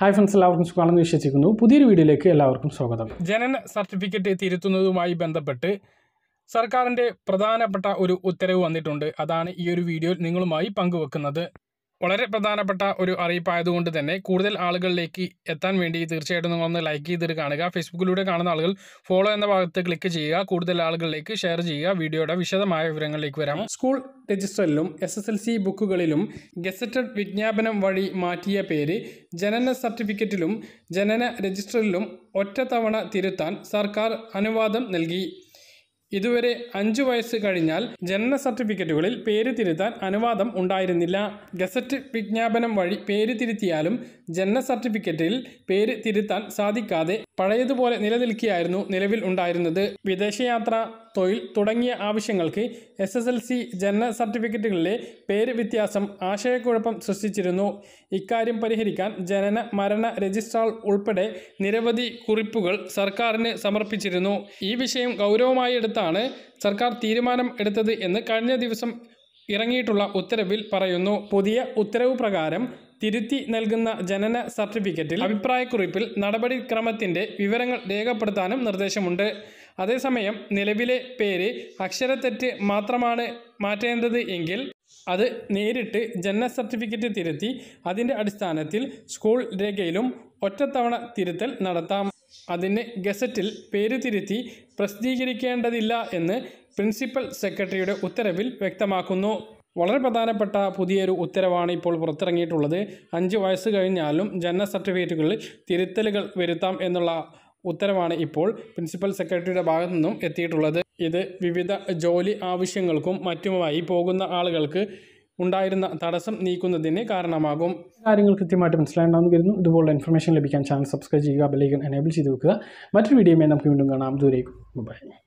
hi friends എല്ലാവർക്കും സുഖമാണെന്ന് വിശ്വസിക്കുന്നു പുതിയൊരു വീഡിയോയിലേക്ക് എല്ലാവർക്കും സ്വാഗതം ജനന സർട്ടിഫിക്കറ്റ് തിരുത്തുന്നതുമായി ബന്ധപ്പെട്ട് സർക്കാരിൻ്റെ പ്രധാനപ്പെട്ട ഒരു ഉത്തരവ് വന്നിട്ടുണ്ട് അതാണ് ഈ ഒരു വീഡിയോയിൽ നിങ്ങളുമായി പങ്കുവെക്കുന്നത് വളരെ പ്രധാനപ്പെട്ട ഒരു അറിയിപ്പായതുകൊണ്ട് തന്നെ കൂടുതൽ ആളുകളിലേക്ക് എത്താൻ വേണ്ടി തീർച്ചയായിട്ടും ഒന്ന് ലൈക്ക് ചെയ്തിട്ട് കാണുക ഫേസ്ബുക്കിലൂടെ കാണുന്ന ആളുകൾ ഫോളോ എന്ന ഭാഗത്ത് ക്ലിക്ക് ചെയ്യുക കൂടുതൽ ആളുകളിലേക്ക് ഷെയർ ചെയ്യുക വീഡിയോയുടെ വിശദമായ വിവരങ്ങളിലേക്ക് വരാം സ്കൂൾ രജിസ്റ്ററിലും എസ് എസ് എൽ സി ബുക്കുകളിലും ഗസറ്റഡ് വിജ്ഞാപനം വഴി മാറ്റിയ പേര് ജനന സർട്ടിഫിക്കറ്റിലും ജനന രജിസ്റ്ററിലും ഒറ്റത്തവണ തിരുത്താൻ സർക്കാർ അനുവാദം നൽകി ഇതുവരെ അഞ്ചു വയസ്സ് കഴിഞ്ഞാൽ ജനന സർട്ടിഫിക്കറ്റുകളിൽ പേര് തിരുത്താൻ അനുവാദം ഉണ്ടായിരുന്നില്ല ഗസറ്റ് വിജ്ഞാപനം വഴി പേര് തിരുത്തിയാലും ജനന സർട്ടിഫിക്കറ്റിൽ പേര് തിരുത്താൻ സാധിക്കാതെ പഴയതുപോലെ നിലനിൽക്കുകയായിരുന്നു നിലവിൽ ഉണ്ടായിരുന്നത് വിദേശയാത്ര തൊഴിൽ തുടങ്ങിയ ആവശ്യങ്ങൾക്ക് എസ് എസ് എൽ സി ജനന സർട്ടിഫിക്കറ്റുകളിലെ പേര് വ്യത്യാസം ആശയക്കുഴപ്പം സൃഷ്ടിച്ചിരുന്നു ഇക്കാര്യം പരിഹരിക്കാൻ ജനന മരണ രജിസ്ട്രാൾ ഉൾപ്പെടെ നിരവധി കുറിപ്പുകൾ സർക്കാരിന് സമർപ്പിച്ചിരുന്നു ഈ വിഷയം ഗൗരവമായി എടുത്ത ചേർത്താണ് സർക്കാർ തീരുമാനം എടുത്തത് എന്ന് കഴിഞ്ഞ ദിവസം ഇറങ്ങിയിട്ടുള്ള ഉത്തരവിൽ പറയുന്നു പുതിയ ഉത്തരവ് പ്രകാരം തിരുത്തി നൽകുന്ന ജനന സർട്ടിഫിക്കറ്റിൽ അഭിപ്രായക്കുറിപ്പിൽ നടപടിക്രമത്തിൻ്റെ വിവരങ്ങൾ രേഖപ്പെടുത്താനും നിർദ്ദേശമുണ്ട് അതേസമയം നിലവിലെ പേര് അക്ഷരത്തെറ്റ് മാത്രമാണ് മാറ്റേണ്ടത് എങ്കിൽ അത് നേരിട്ട് ജനന സർട്ടിഫിക്കറ്റ് തിരുത്തി അതിൻ്റെ അടിസ്ഥാനത്തിൽ സ്കൂൾ രേഖയിലും ഒറ്റത്തവണ തിരുത്തൽ നടത്താം അതിനെ ഗസറ്റിൽ പേര് തിരുത്തി പ്രസിദ്ധീകരിക്കേണ്ടതില്ല എന്ന് പ്രിൻസിപ്പൽ സെക്രട്ടറിയുടെ ഉത്തരവിൽ വ്യക്തമാക്കുന്നു വളരെ പ്രധാനപ്പെട്ട പുതിയൊരു ഉത്തരവാണ് ഇപ്പോൾ പുറത്തിറങ്ങിയിട്ടുള്ളത് അഞ്ച് വയസ്സ് കഴിഞ്ഞാലും ജനന സർട്ടിഫിക്കറ്റുകളിൽ തിരുത്തലുകൾ വരുത്താം എന്നുള്ള ഉത്തരവാണ് ഇപ്പോൾ പ്രിൻസിപ്പൽ സെക്രട്ടറിയുടെ ഭാഗത്തു നിന്നും എത്തിയിട്ടുള്ളത് ഇത് വിവിധ ജോലി ആവശ്യങ്ങൾക്കും മറ്റുമായി പോകുന്ന ആളുകൾക്ക് ഉണ്ടായിരുന്ന തടസ്സം നീക്കുന്നതിന് കാരണമാകും കാര്യങ്ങൾ കൃത്യമായിട്ട് മനസ്സിലായിട്ടുണ്ടെന്ന് കരുതുന്നു ഇതുപോലുള്ള ഇൻഫർമേഷൻ ലഭിക്കാൻ ചാനൽ സബ്സ്ക്രൈബ് ചെയ്യുക ബെല്ലൈക്കൻ എനേബിൾ ചെയ്ത് വെക്കുക മറ്റൊരു വീഡിയോയുമായി നമുക്ക് വീണ്ടും കാണാം ദൂരേക്കും ബൈ